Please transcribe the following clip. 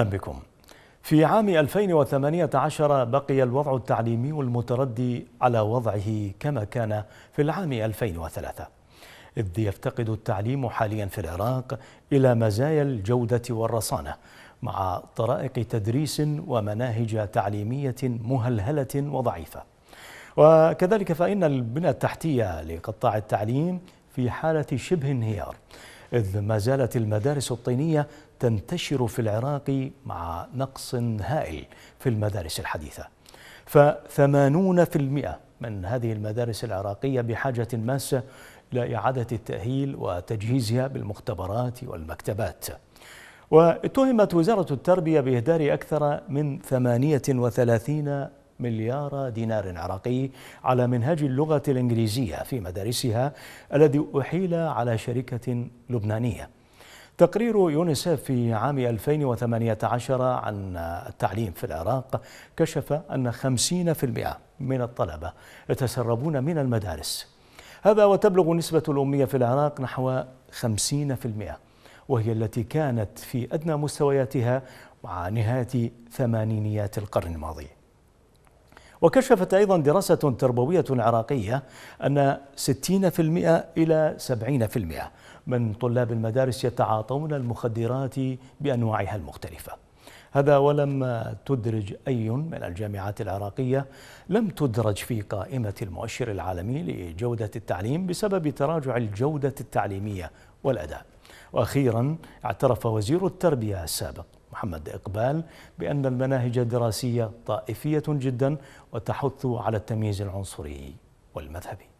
أهلا بكم في عام 2018 بقي الوضع التعليمي المتردي على وضعه كما كان في العام 2003 إذ يفتقد التعليم حاليا في العراق إلى مزايا الجودة والرصانة مع طرائق تدريس ومناهج تعليمية مهلهلة وضعيفة وكذلك فإن البنى التحتية لقطاع التعليم في حالة شبه انهيار إذ ما زالت المدارس الطينية تنتشر في العراق مع نقص هائل في المدارس الحديثة فثمانون في المئة من هذه المدارس العراقية بحاجة ماسة إلى إعادة التأهيل وتجهيزها بالمختبرات والمكتبات واتهمت وزارة التربية بإهدار أكثر من 38 مليار دينار عراقي على منهاج اللغة الإنجليزية في مدارسها الذي أحيل على شركة لبنانية تقرير يونيسف في عام 2018 عن التعليم في العراق كشف أن 50% من الطلبة يتسربون من المدارس هذا وتبلغ نسبة الأمية في العراق نحو 50% وهي التي كانت في أدنى مستوياتها مع نهاية ثمانينيات القرن الماضي وكشفت أيضا دراسة تربوية عراقية أن 60% إلى 70% من طلاب المدارس يتعاطون المخدرات بأنواعها المختلفة هذا ولم تدرج أي من الجامعات العراقية لم تدرج في قائمة المؤشر العالمي لجودة التعليم بسبب تراجع الجودة التعليمية والأداء وأخيرا اعترف وزير التربية السابق محمد إقبال بأن المناهج الدراسية طائفية جدا وتحث على التمييز العنصري والمذهبي